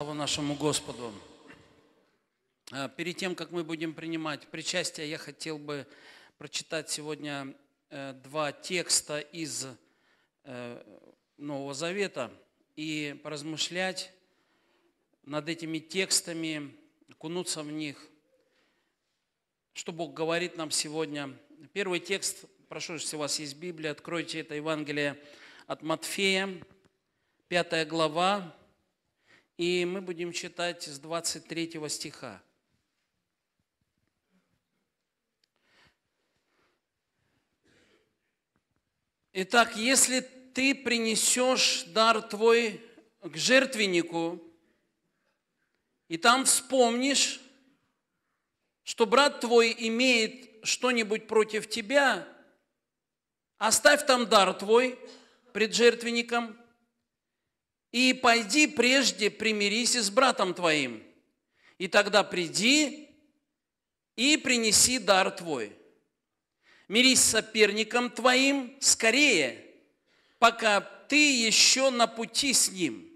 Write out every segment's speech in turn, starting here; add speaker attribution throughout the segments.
Speaker 1: Слава нашему Господу. Э, перед тем, как мы будем принимать причастие, я хотел бы прочитать сегодня э, два текста из э, Нового Завета и поразмышлять над этими текстами, кунуться в них, что Бог говорит нам сегодня. Первый текст, прошу, если у вас есть Библия, откройте это Евангелие от Матфея, пятая глава, и мы будем читать с 23 стиха. Итак, если ты принесешь дар твой к жертвеннику, и там вспомнишь, что брат твой имеет что-нибудь против тебя, оставь там дар твой пред жертвенником – и пойди прежде примирись с братом твоим, и тогда приди и принеси дар твой. Мирись с соперником твоим скорее, пока ты еще на пути с ним,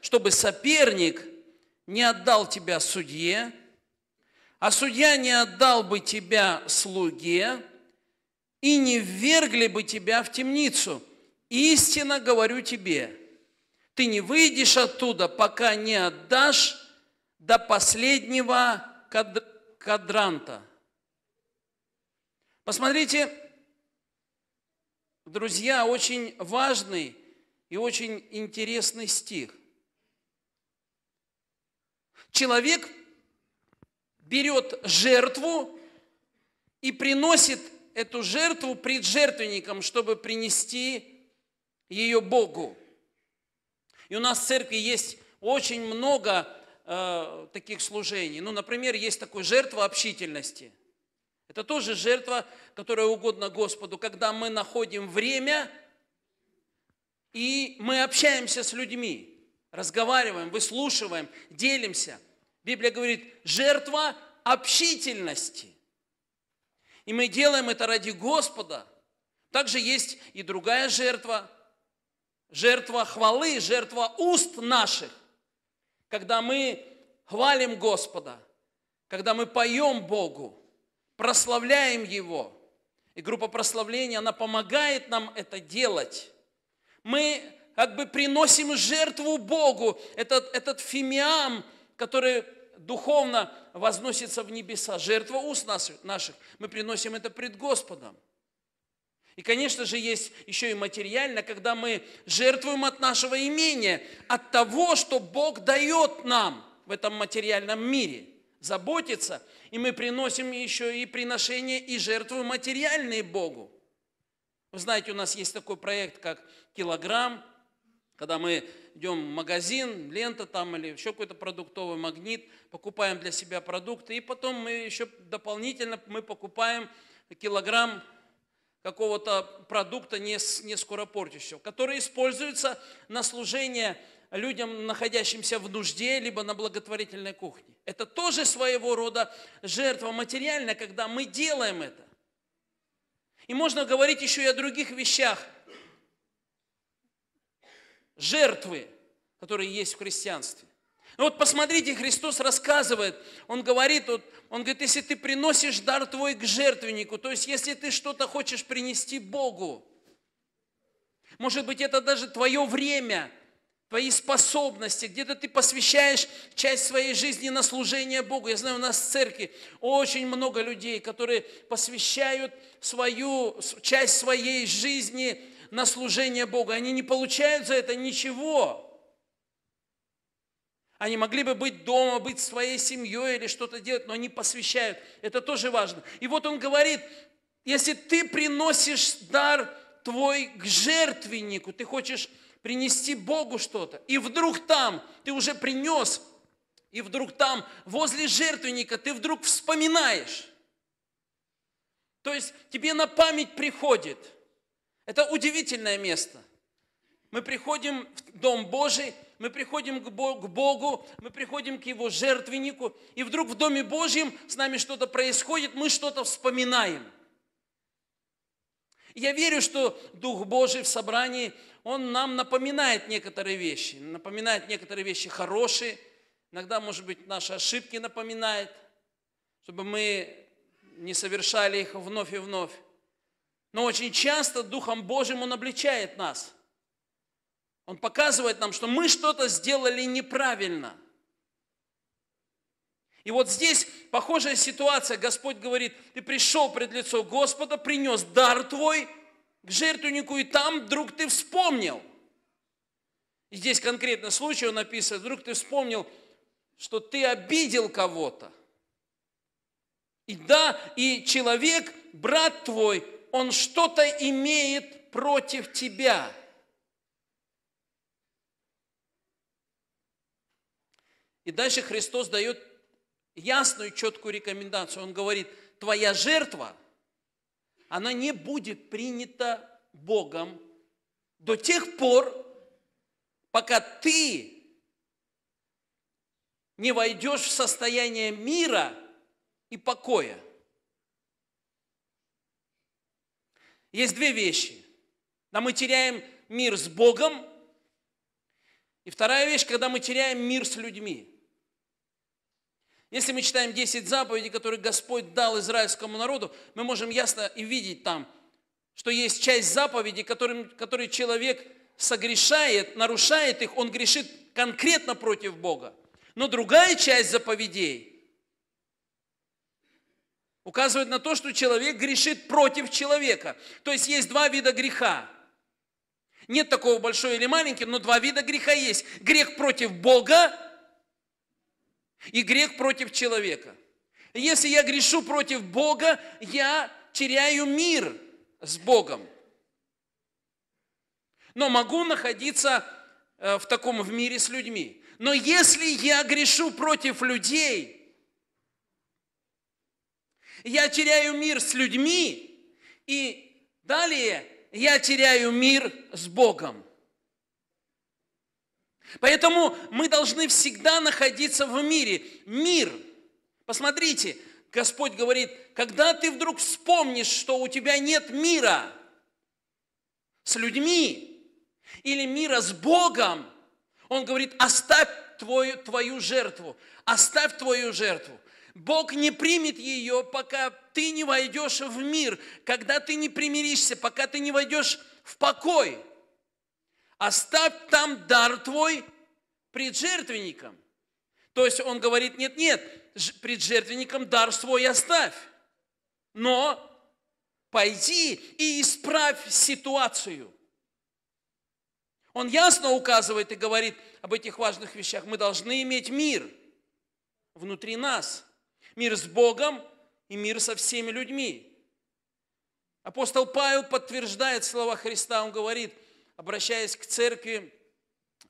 Speaker 1: чтобы соперник не отдал тебя судье, а судья не отдал бы тебя слуге, и не ввергли бы тебя в темницу. Истинно говорю тебе – ты не выйдешь оттуда, пока не отдашь до последнего кадр кадранта. Посмотрите, друзья, очень важный и очень интересный стих. Человек берет жертву и приносит эту жертву пред жертвенником, чтобы принести ее Богу. И у нас в церкви есть очень много э, таких служений. Ну, например, есть такое жертва общительности. Это тоже жертва, которая угодна Господу, когда мы находим время, и мы общаемся с людьми, разговариваем, выслушиваем, делимся. Библия говорит, жертва общительности. И мы делаем это ради Господа. Также есть и другая жертва – жертва хвалы, жертва уст наших, когда мы хвалим Господа, когда мы поем Богу, прославляем Его. И группа прославления, она помогает нам это делать. Мы как бы приносим жертву Богу, этот, этот фимиам, который духовно возносится в небеса, жертва уст наших, мы приносим это пред Господом. И, конечно же, есть еще и материально, когда мы жертвуем от нашего имения, от того, что Бог дает нам в этом материальном мире, заботиться. И мы приносим еще и приношения и жертвы материальные Богу. Вы знаете, у нас есть такой проект, как «Килограмм», когда мы идем в магазин, лента там или еще какой-то продуктовый магнит, покупаем для себя продукты, и потом мы еще дополнительно мы покупаем килограмм какого-то продукта не, не скоропортящего, который используется на служение людям, находящимся в нужде, либо на благотворительной кухне. Это тоже своего рода жертва материальная, когда мы делаем это. И можно говорить еще и о других вещах. Жертвы, которые есть в христианстве. Ну вот посмотрите, Христос рассказывает, Он говорит, вот, Он говорит, если ты приносишь дар твой к жертвеннику, то есть если ты что-то хочешь принести Богу, может быть, это даже твое время, твои способности, где-то ты посвящаешь часть своей жизни на служение Богу. Я знаю, у нас в церкви очень много людей, которые посвящают свою, часть своей жизни на служение Богу. Они не получают за это ничего. Они могли бы быть дома, быть своей семьей или что-то делать, но они посвящают. Это тоже важно. И вот он говорит, если ты приносишь дар твой к жертвеннику, ты хочешь принести Богу что-то, и вдруг там ты уже принес, и вдруг там возле жертвенника ты вдруг вспоминаешь. То есть тебе на память приходит. Это удивительное место. Мы приходим в Дом Божий, мы приходим к Богу, мы приходим к Его жертвеннику, и вдруг в Доме Божьем с нами что-то происходит, мы что-то вспоминаем. Я верю, что Дух Божий в собрании, Он нам напоминает некоторые вещи, напоминает некоторые вещи хорошие, иногда, может быть, наши ошибки напоминает, чтобы мы не совершали их вновь и вновь. Но очень часто Духом Божьим Он обличает нас – он показывает нам, что мы что-то сделали неправильно. И вот здесь похожая ситуация. Господь говорит, ты пришел пред лицо Господа, принес дар твой к жертвеннику, и там вдруг ты вспомнил. И здесь конкретно случай он описывает, вдруг ты вспомнил, что ты обидел кого-то. И да, и человек, брат твой, он что-то имеет против тебя – И дальше Христос дает ясную, четкую рекомендацию. Он говорит, твоя жертва, она не будет принята Богом до тех пор, пока ты не войдешь в состояние мира и покоя. Есть две вещи. Когда мы теряем мир с Богом, и вторая вещь, когда мы теряем мир с людьми. Если мы читаем 10 заповедей, которые Господь дал израильскому народу, мы можем ясно и видеть там, что есть часть заповедей, которым, которые человек согрешает, нарушает их, он грешит конкретно против Бога. Но другая часть заповедей указывает на то, что человек грешит против человека. То есть есть два вида греха. Нет такого большого или маленького, но два вида греха есть. Грех против Бога и грех против человека. Если я грешу против Бога, я теряю мир с Богом. Но могу находиться э, в таком в мире с людьми. Но если я грешу против людей, я теряю мир с людьми, и далее я теряю мир с Богом. Поэтому мы должны всегда находиться в мире. Мир. Посмотрите, Господь говорит, когда ты вдруг вспомнишь, что у тебя нет мира с людьми или мира с Богом, Он говорит, оставь твою, твою жертву, оставь твою жертву. Бог не примет ее, пока ты не войдешь в мир, когда ты не примиришься, пока ты не войдешь в покой – оставь там дар твой пред жертвенником. То есть он говорит, нет, нет, пред жертвенником дар свой оставь, но пойди и исправь ситуацию. Он ясно указывает и говорит об этих важных вещах. Мы должны иметь мир внутри нас. Мир с Богом и мир со всеми людьми. Апостол Павел подтверждает слова Христа. Он говорит – обращаясь к церкви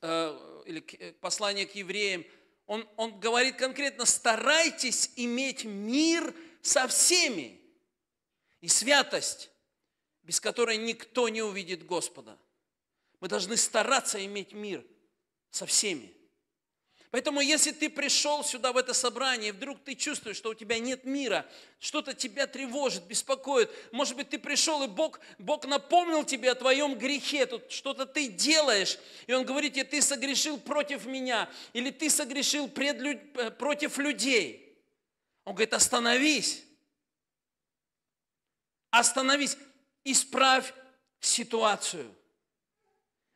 Speaker 1: э, или к, э, послание к евреям, он, он говорит конкретно, старайтесь иметь мир со всеми и святость, без которой никто не увидит Господа. Мы должны стараться иметь мир со всеми. Поэтому, если ты пришел сюда, в это собрание, и вдруг ты чувствуешь, что у тебя нет мира, что-то тебя тревожит, беспокоит, может быть, ты пришел, и Бог, Бог напомнил тебе о твоем грехе, тут что-то ты делаешь, и Он говорит тебе, ты согрешил против меня, или ты согрешил пред, э, против людей. Он говорит, остановись, остановись, исправь ситуацию.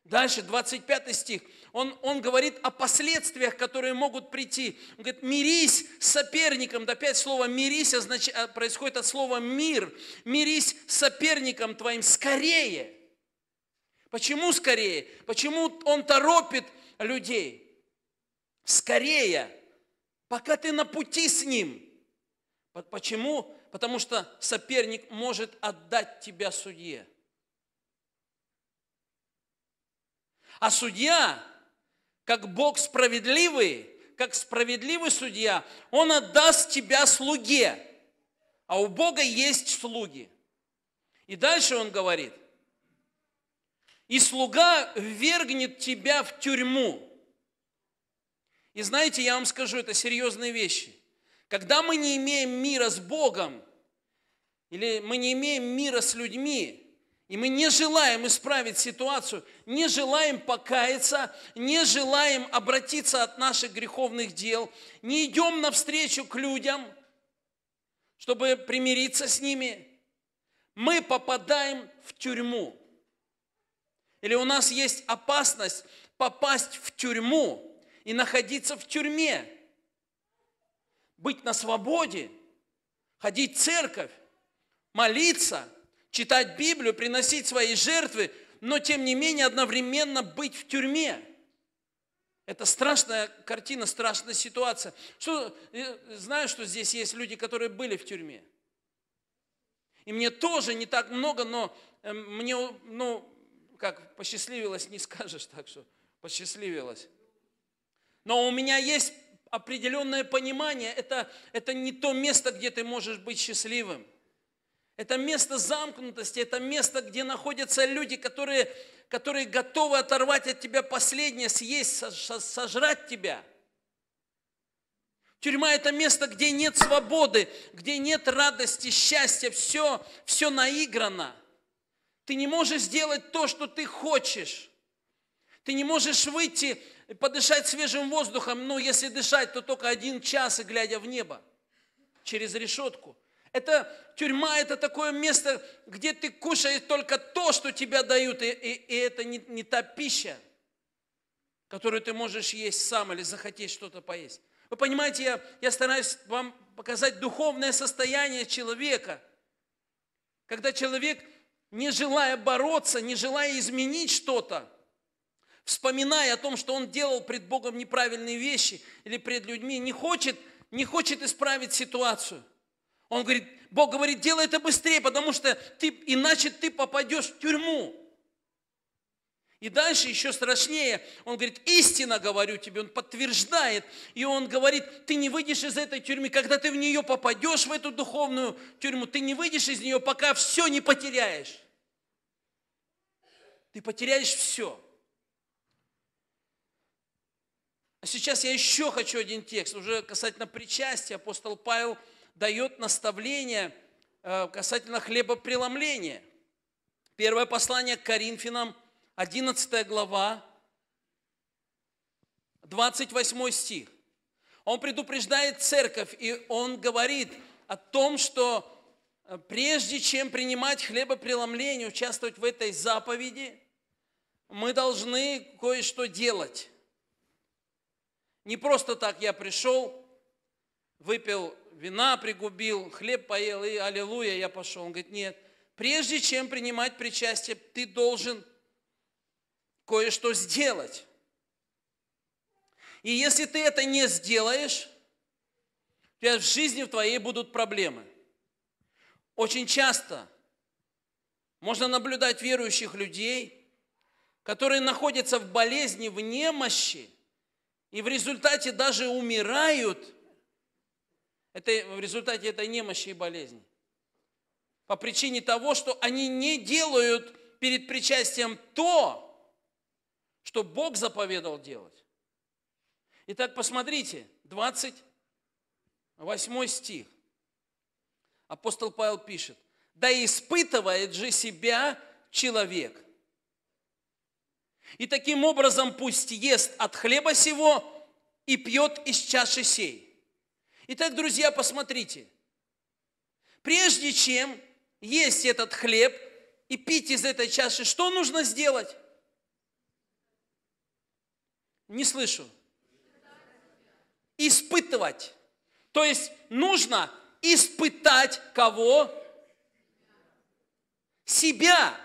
Speaker 1: Дальше, 25 стих – он, он говорит о последствиях, которые могут прийти. Он говорит, мирись с соперником. Да опять слово «мирись» означ... Э, происходит от слова «мир». Мирись с соперником твоим скорее. Почему скорее? Почему он торопит людей? Скорее, пока ты на пути с ним. Почему? Потому что соперник может отдать тебя судье. А судья как Бог справедливый, как справедливый судья, Он отдаст тебя слуге. А у Бога есть слуги. И дальше Он говорит, и слуга ввергнет тебя в тюрьму. И знаете, я вам скажу, это серьезные вещи. Когда мы не имеем мира с Богом, или мы не имеем мира с людьми, и мы не желаем исправить ситуацию, не желаем покаяться, не желаем обратиться от наших греховных дел, не идем навстречу к людям, чтобы примириться с ними. Мы попадаем в тюрьму. Или у нас есть опасность попасть в тюрьму и находиться в тюрьме, быть на свободе, ходить в церковь, молиться – читать Библию, приносить свои жертвы, но тем не менее одновременно быть в тюрьме. Это страшная картина, страшная ситуация. Что, э, знаю, что здесь есть люди, которые были в тюрьме. И мне тоже не так много, но эм, мне, ну, как посчастливилось, не скажешь так, что посчастливилось. Но у меня есть определенное понимание, это, это не то место, где ты можешь быть счастливым. Это место замкнутости, это место, где находятся люди, которые, которые готовы оторвать от тебя последнее, съесть, сожрать тебя. Тюрьма – это место, где нет свободы, где нет радости, счастья, все, все наиграно. Ты не можешь сделать то, что ты хочешь. Ты не можешь выйти и подышать свежим воздухом, но ну, если дышать, то только один час, и глядя в небо, через решетку – это тюрьма, это такое место, где ты кушаешь только то, что тебя дают, и, и, и это не, не та пища, которую ты можешь есть сам или захотеть что-то поесть. Вы понимаете, я, я стараюсь вам показать духовное состояние человека, когда человек, не желая бороться, не желая изменить что-то, вспоминая о том, что он делал пред Богом неправильные вещи или пред людьми, не хочет, не хочет исправить ситуацию – он говорит, Бог говорит, делай это быстрее, потому что ты, иначе ты попадешь в тюрьму. И дальше еще страшнее, он говорит, истинно говорю тебе, он подтверждает, и он говорит, ты не выйдешь из этой тюрьмы, когда ты в нее попадешь, в эту духовную тюрьму, ты не выйдешь из нее, пока все не потеряешь. Ты потеряешь все. А сейчас я еще хочу один текст, уже касательно причастия. Апостол Павел – дает наставление э, касательно хлебопреломления. Первое послание к Коринфянам, 11 глава, 28 стих. Он предупреждает церковь, и он говорит о том, что э, прежде чем принимать хлебопреломление, участвовать в этой заповеди, мы должны кое-что делать. Не просто так я пришел, выпил вина пригубил, хлеб поел, и аллилуйя, я пошел. Он говорит, нет, прежде чем принимать причастие, ты должен кое-что сделать. И если ты это не сделаешь, у тебя в жизни в твоей будут проблемы. Очень часто можно наблюдать верующих людей, которые находятся в болезни, в немощи, и в результате даже умирают – это, в результате этой немощи и болезни. По причине того, что они не делают перед причастием то, что Бог заповедал делать. Итак, посмотрите, 28 стих. Апостол Павел пишет, да испытывает же себя человек. И таким образом пусть ест от хлеба сего и пьет из чаши сей. Итак, друзья, посмотрите. Прежде чем есть этот хлеб и пить из этой чаши, что нужно сделать? Не слышу. Испытывать. То есть нужно испытать кого? Себя.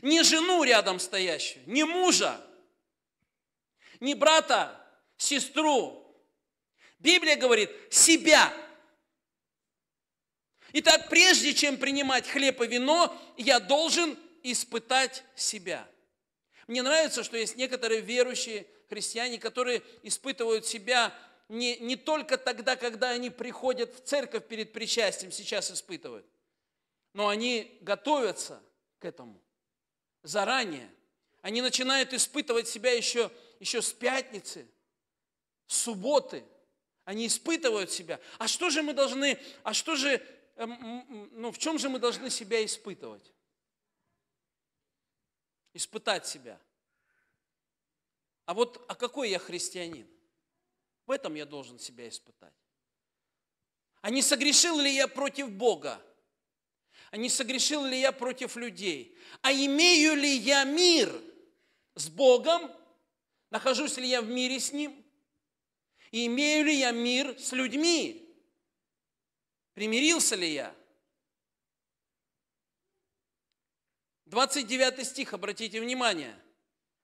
Speaker 1: Не жену рядом стоящую, не мужа, не брата, сестру. Библия говорит себя. Итак, прежде чем принимать хлеб и вино, я должен испытать себя. Мне нравится, что есть некоторые верующие христиане, которые испытывают себя не, не только тогда, когда они приходят в церковь перед причастием, сейчас испытывают, но они готовятся к этому заранее. Они начинают испытывать себя еще, еще с пятницы – субботы. Они испытывают себя. А что же мы должны, а что же, эм, ну в чем же мы должны себя испытывать? Испытать себя. А вот, а какой я христианин? В этом я должен себя испытать. А не согрешил ли я против Бога? А не согрешил ли я против людей? А имею ли я мир с Богом? Нахожусь ли я в мире с Ним? Имею ли я мир с людьми? Примирился ли я? 29 стих, обратите внимание.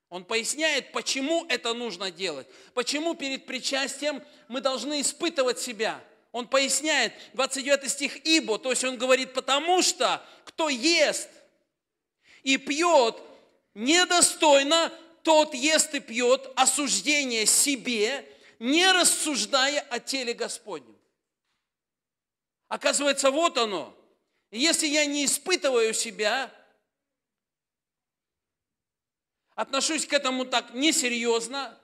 Speaker 1: Он поясняет, почему это нужно делать, почему перед причастием мы должны испытывать себя. Он поясняет, 29 стих, «Ибо», то есть он говорит, «потому что кто ест и пьет недостойно, тот ест и пьет осуждение себе не рассуждая о теле Господнем. Оказывается, вот оно. Если я не испытываю себя, отношусь к этому так несерьезно,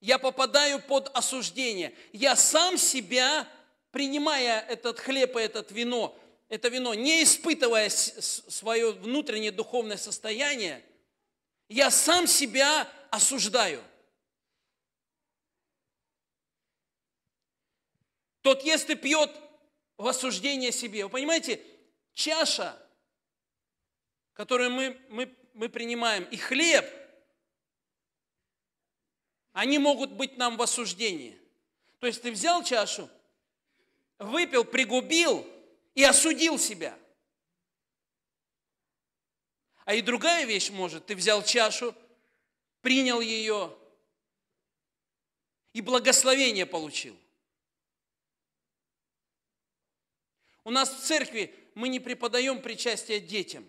Speaker 1: я попадаю под осуждение. Я сам себя, принимая этот хлеб и этот вино, это вино, не испытывая свое внутреннее духовное состояние, я сам себя осуждаю. Тот ест и пьет в осуждение себе. Вы понимаете, чаша, которую мы, мы, мы принимаем, и хлеб, они могут быть нам в осуждении. То есть ты взял чашу, выпил, пригубил и осудил себя. А и другая вещь может, ты взял чашу, принял ее и благословение получил. У нас в церкви мы не преподаем причастие детям,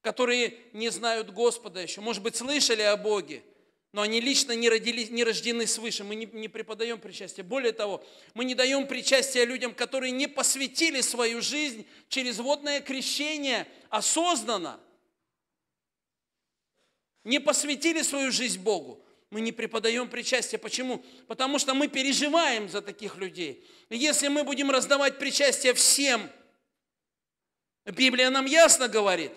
Speaker 1: которые не знают Господа еще. Может быть, слышали о Боге, но они лично не, родились, не рождены свыше. Мы не, не преподаем причастие. Более того, мы не даем причастие людям, которые не посвятили свою жизнь через водное крещение осознанно – не посвятили свою жизнь Богу, мы не преподаем причастие. Почему? Потому что мы переживаем за таких людей. Если мы будем раздавать причастие всем, Библия нам ясно говорит,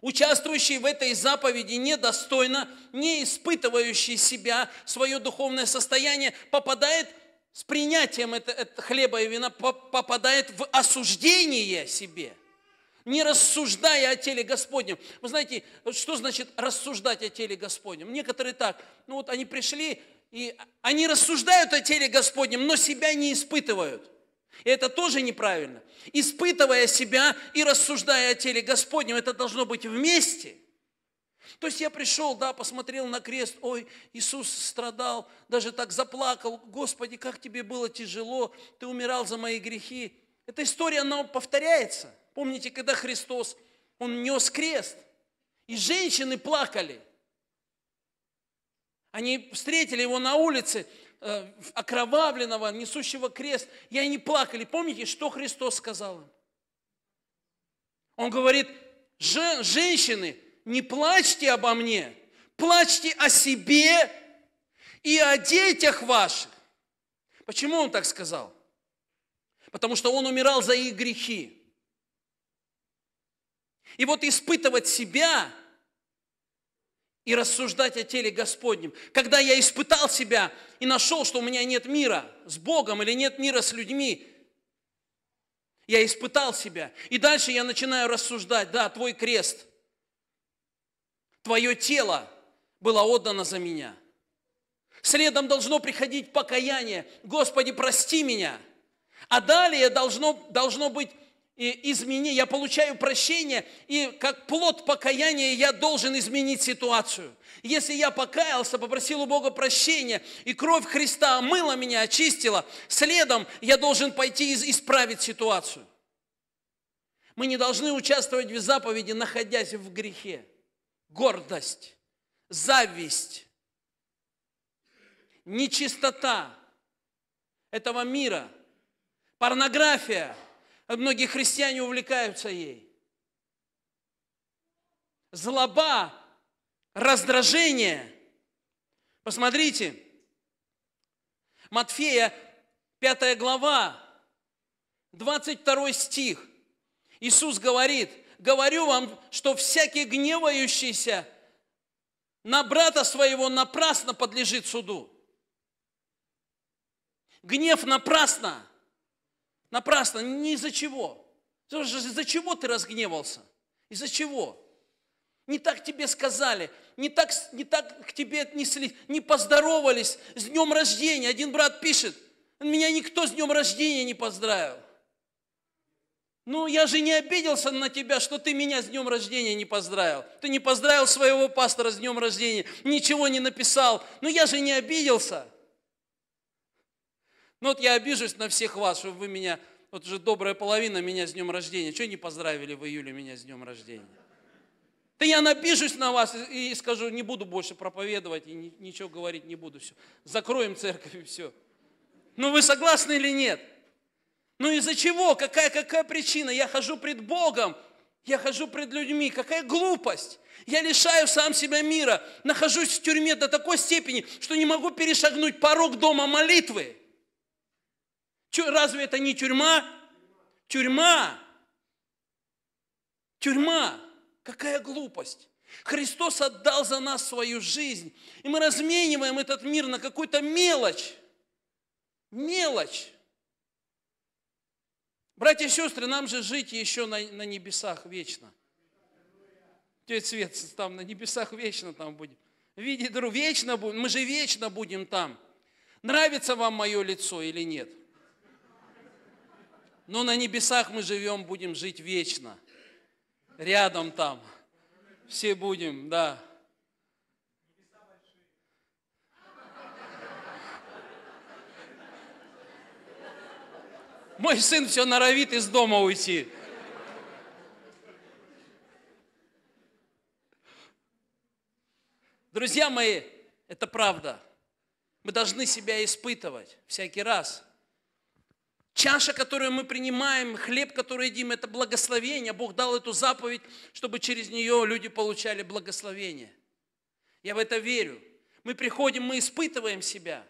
Speaker 1: участвующий в этой заповеди недостойно, не испытывающий себя, свое духовное состояние, попадает с принятием это, хлеба и вина, попадает в осуждение себе не рассуждая о теле Господнем. Вы знаете, что значит рассуждать о теле Господнем? Некоторые так, ну вот они пришли, и они рассуждают о теле Господнем, но себя не испытывают. И это тоже неправильно. Испытывая себя и рассуждая о теле Господнем, это должно быть вместе – то есть я пришел, да, посмотрел на крест, ой, Иисус страдал, даже так заплакал, Господи, как тебе было тяжело, ты умирал за мои грехи. Эта история, она повторяется – Помните, когда Христос, Он нес крест, и женщины плакали. Они встретили Его на улице, э, окровавленного, несущего крест, и они плакали. Помните, что Христос сказал им? Он говорит, женщины, не плачьте обо мне, плачьте о себе и о детях ваших. Почему он так сказал? Потому что он умирал за их грехи. И вот испытывать себя и рассуждать о теле Господнем. Когда я испытал себя и нашел, что у меня нет мира с Богом или нет мира с людьми, я испытал себя. И дальше я начинаю рассуждать, да, твой крест, твое тело было отдано за меня. Следом должно приходить покаяние. Господи, прости меня. А далее должно, должно быть и измени, я получаю прощение, и как плод покаяния я должен изменить ситуацию. Если я покаялся, попросил у Бога прощения, и кровь Христа омыла меня, очистила, следом я должен пойти и исправить ситуацию. Мы не должны участвовать в заповеди, находясь в грехе. Гордость, зависть, нечистота этого мира, порнография – многие христиане увлекаются ей. Злоба, раздражение. Посмотрите, Матфея 5 глава, 22 стих. Иисус говорит, говорю вам, что всякий гневающийся на брата своего напрасно подлежит суду. Гнев напрасно. Напрасно, не из-за чего. Из-за чего ты разгневался? Из-за чего? Не так тебе сказали, не так, не так к тебе отнеслись, не поздоровались с днем рождения. Один брат пишет, меня никто с днем рождения не поздравил. Ну, я же не обиделся на тебя, что ты меня с днем рождения не поздравил. Ты не поздравил своего пастора с днем рождения, ничего не написал. Но ну, я же не обиделся. Ну вот я обижусь на всех вас, что вы меня, вот уже добрая половина меня с днем рождения. Чего не поздравили в июле меня с днем рождения? Да я напишусь на вас и, скажу, не буду больше проповедовать и ничего говорить не буду. Все. Закроем церковь и все. Ну вы согласны или нет? Ну из-за чего? Какая, какая причина? Я хожу пред Богом, я хожу пред людьми. Какая глупость! Я лишаю сам себя мира, нахожусь в тюрьме до такой степени, что не могу перешагнуть порог дома молитвы разве это не тюрьма? Тюрьма. Тюрьма. Какая глупость. Христос отдал за нас свою жизнь. И мы размениваем этот мир на какую-то мелочь. Мелочь. Братья и сестры, нам же жить еще на, на небесах вечно. Тетя Свет, там на небесах вечно там будем. Видеть друг, вечно будем, мы же вечно будем там. Нравится вам мое лицо или нет? Но на небесах мы живем, будем жить вечно. Рядом там. Все будем, да. Мой сын все норовит из дома уйти. Друзья мои, это правда. Мы должны себя испытывать всякий раз – Чаша, которую мы принимаем, хлеб, который едим, это благословение. Бог дал эту заповедь, чтобы через нее люди получали благословение. Я в это верю. Мы приходим, мы испытываем себя.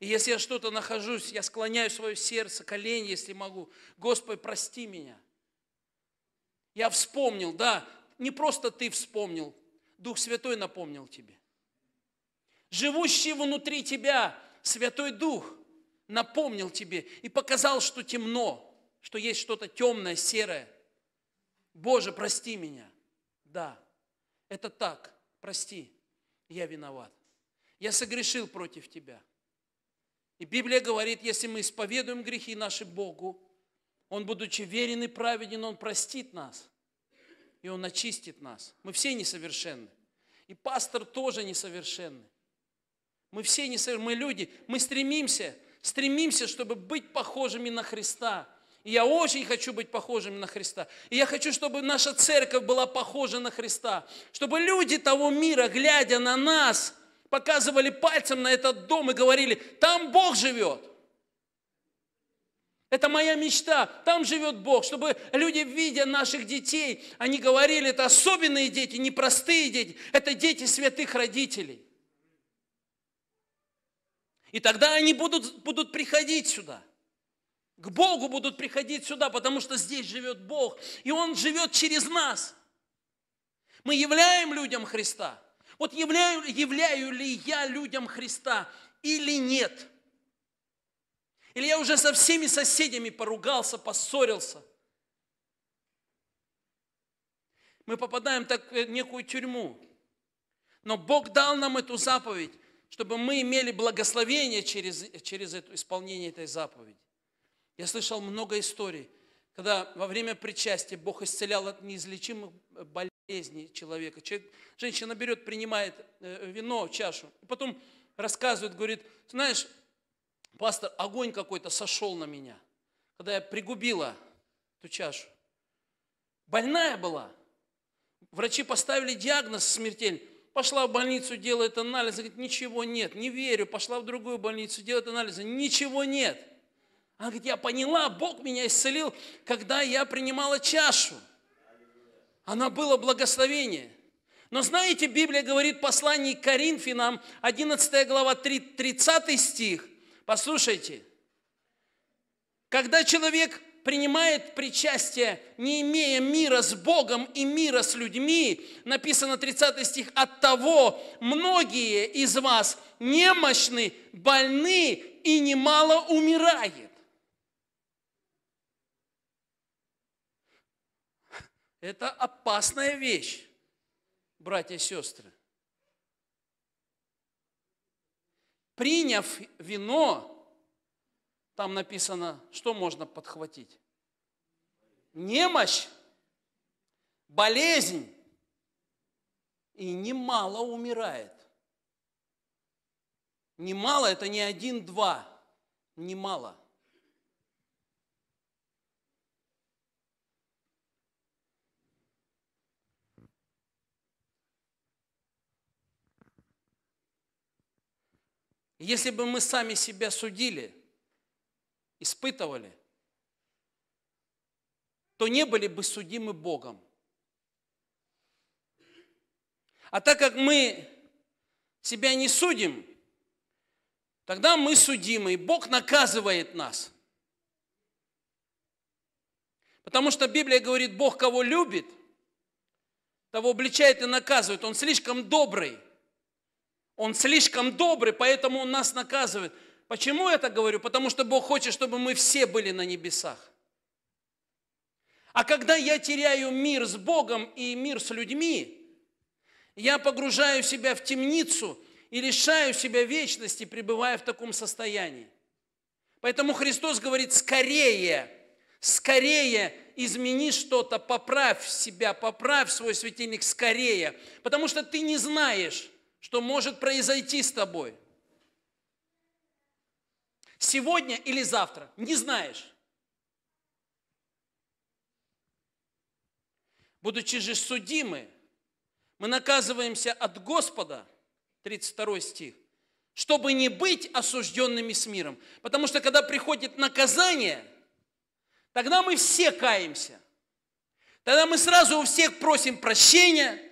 Speaker 1: И если я что-то нахожусь, я склоняю свое сердце, колени, если могу. Господи, прости меня. Я вспомнил, да, не просто ты вспомнил, Дух Святой напомнил тебе. Живущий внутри тебя Святой Дух – напомнил тебе и показал, что темно, что есть что-то темное, серое. Боже, прости меня. Да, это так, прости, я виноват. Я согрешил против тебя. И Библия говорит, если мы исповедуем грехи наши Богу, Он, будучи верен и праведен, Он простит нас. И Он очистит нас. Мы все несовершенны. И пастор тоже несовершенный. Мы все несовершенны. Мы люди, мы стремимся стремимся, чтобы быть похожими на Христа. И я очень хочу быть похожим на Христа. И я хочу, чтобы наша церковь была похожа на Христа. Чтобы люди того мира, глядя на нас, показывали пальцем на этот дом и говорили, там Бог живет. Это моя мечта, там живет Бог, чтобы люди, видя наших детей, они говорили, это особенные дети, непростые дети, это дети святых родителей. И тогда они будут, будут приходить сюда. К Богу будут приходить сюда, потому что здесь живет Бог, и Он живет через нас. Мы являем людям Христа. Вот являю, являю ли я людям Христа или нет? Или я уже со всеми соседями поругался, поссорился? Мы попадаем так в некую тюрьму. Но Бог дал нам эту заповедь, чтобы мы имели благословение через, через это, исполнение этой заповеди. Я слышал много историй, когда во время причастия Бог исцелял от неизлечимых болезней человека. Человек, женщина берет, принимает э, вино, чашу, потом рассказывает, говорит, знаешь, пастор, огонь какой-то сошел на меня, когда я пригубила ту чашу. Больная была. Врачи поставили диагноз смертельный. Пошла в больницу, делает анализы, говорит, ничего нет, не верю. Пошла в другую больницу, делает анализы, ничего нет. Она говорит, я поняла, Бог меня исцелил, когда я принимала чашу. Она была благословение. Но знаете, Библия говорит в послании к Коринфянам, 11 глава, 30 стих. Послушайте. Когда человек принимает причастие, не имея мира с Богом и мира с людьми, написано 30 стих, от того многие из вас немощны, больны и немало умирает. Это опасная вещь, братья и сестры. Приняв вино, там написано, что можно подхватить? Немощь, болезнь, и немало умирает. Немало – это не один-два, немало. Если бы мы сами себя судили, испытывали, то не были бы судимы Богом. А так как мы себя не судим, тогда мы судимы, и Бог наказывает нас. Потому что Библия говорит, Бог кого любит, того обличает и наказывает. Он слишком добрый. Он слишком добрый, поэтому он нас наказывает – Почему я это говорю? Потому что Бог хочет, чтобы мы все были на небесах. А когда я теряю мир с Богом и мир с людьми, я погружаю себя в темницу и лишаю себя вечности, пребывая в таком состоянии. Поэтому Христос говорит, скорее, скорее измени что-то, поправь себя, поправь свой светильник скорее, потому что ты не знаешь, что может произойти с тобой – Сегодня или завтра, не знаешь. Будучи же судимы, мы наказываемся от Господа, 32 стих, чтобы не быть осужденными с миром. Потому что когда приходит наказание, тогда мы все каемся. Тогда мы сразу у всех просим прощения,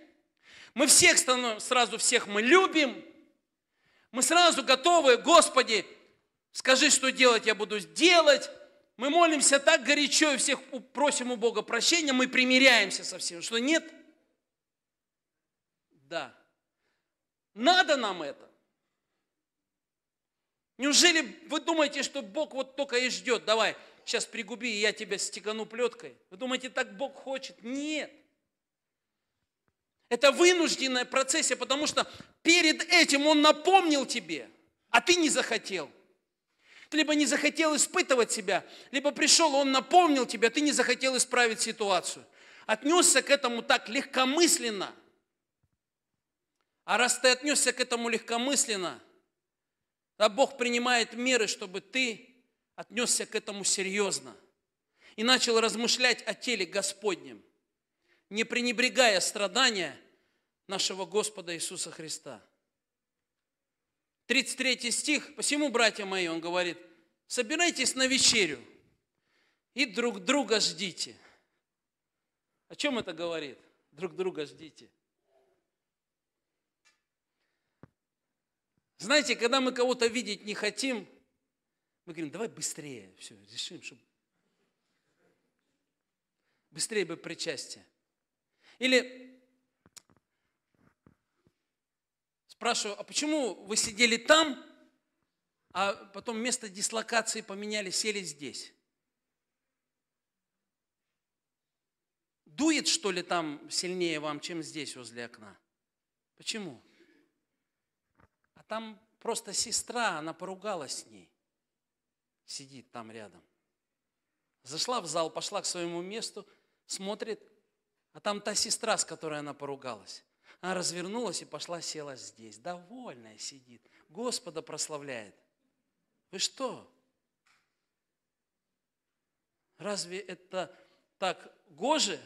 Speaker 1: мы всех сразу всех мы любим, мы сразу готовы, Господи, Скажи, что делать, я буду делать. Мы молимся так горячо и всех просим у Бога прощения, мы примиряемся со всем, что нет. Да. Надо нам это. Неужели вы думаете, что Бог вот только и ждет, давай, сейчас пригуби, и я тебя стегану плеткой? Вы думаете, так Бог хочет? Нет. Это вынужденная процессия, потому что перед этим Он напомнил тебе, а ты не захотел. Ты либо не захотел испытывать себя, либо пришел, он напомнил тебя, а ты не захотел исправить ситуацию. Отнесся к этому так легкомысленно. А раз ты отнесся к этому легкомысленно, то Бог принимает меры, чтобы ты отнесся к этому серьезно и начал размышлять о теле Господнем, не пренебрегая страдания нашего Господа Иисуса Христа. 33 стих, посему, братья мои, он говорит, собирайтесь на вечерю и друг друга ждите. О чем это говорит? Друг друга ждите. Знаете, когда мы кого-то видеть не хотим, мы говорим, давай быстрее все решим, чтобы быстрее бы причастие. Или Спрашиваю, а почему вы сидели там, а потом место дислокации поменяли, сели здесь? Дует, что ли, там сильнее вам, чем здесь, возле окна? Почему? А там просто сестра, она поругалась с ней. Сидит там рядом. Зашла в зал, пошла к своему месту, смотрит, а там та сестра, с которой она поругалась. Она развернулась и пошла, села здесь. Довольная сидит. Господа прославляет. Вы что? Разве это так гоже?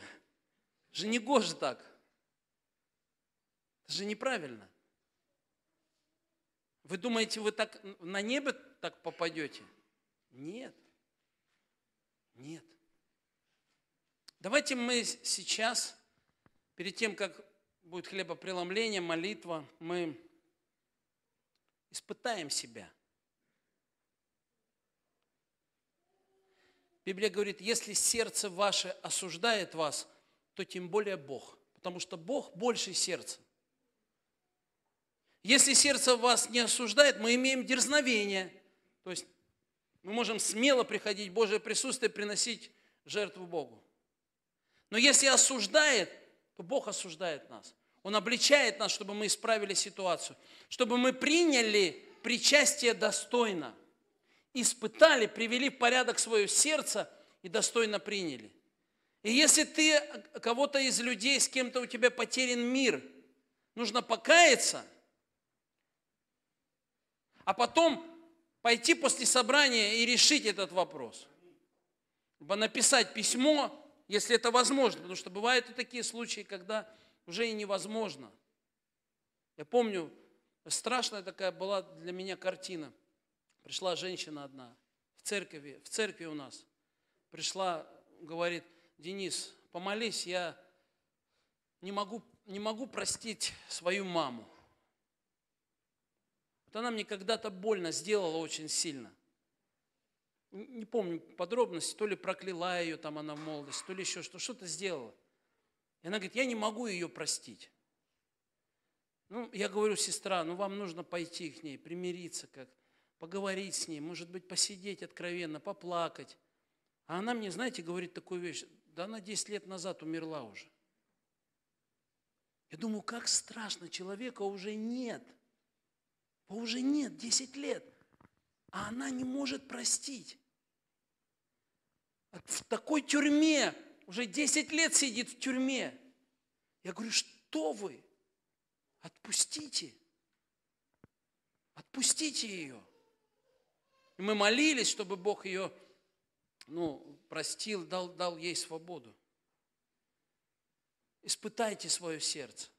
Speaker 1: Же не гоже так. Это же неправильно. Вы думаете, вы так на небо так попадете? Нет. Нет. Давайте мы сейчас, перед тем, как будет хлебопреломление, молитва, мы испытаем себя. Библия говорит, если сердце ваше осуждает вас, то тем более Бог, потому что Бог больше сердца. Если сердце вас не осуждает, мы имеем дерзновение, то есть мы можем смело приходить в Божие присутствие, приносить жертву Богу. Но если осуждает, то Бог осуждает нас. Он обличает нас, чтобы мы исправили ситуацию, чтобы мы приняли причастие достойно, испытали, привели в порядок свое сердце и достойно приняли. И если ты кого-то из людей, с кем-то у тебя потерян мир, нужно покаяться, а потом пойти после собрания и решить этот вопрос. Либо написать письмо, если это возможно, потому что бывают и такие случаи, когда уже и невозможно. Я помню, страшная такая была для меня картина. Пришла женщина одна в церкви, в церкви у нас. Пришла, говорит, Денис, помолись, я не могу, не могу простить свою маму. Вот она мне когда-то больно сделала очень сильно не помню подробности, то ли прокляла ее там она в молодости, то ли еще что, что-то сделала. И она говорит, я не могу ее простить. Ну, я говорю, сестра, ну вам нужно пойти к ней, примириться как, поговорить с ней, может быть, посидеть откровенно, поплакать. А она мне, знаете, говорит такую вещь, да она 10 лет назад умерла уже. Я думаю, как страшно, человека уже нет. Уже нет 10 лет. А она не может простить в такой тюрьме, уже 10 лет сидит в тюрьме. Я говорю, что вы? Отпустите. Отпустите ее. И мы молились, чтобы Бог ее ну, простил, дал, дал ей свободу. Испытайте свое сердце.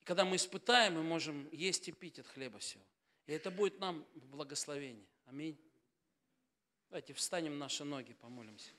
Speaker 1: И когда мы испытаем, мы можем есть и пить от хлеба всего. И это будет нам благословение. Аминь. Давайте встанем наши ноги, помолимся.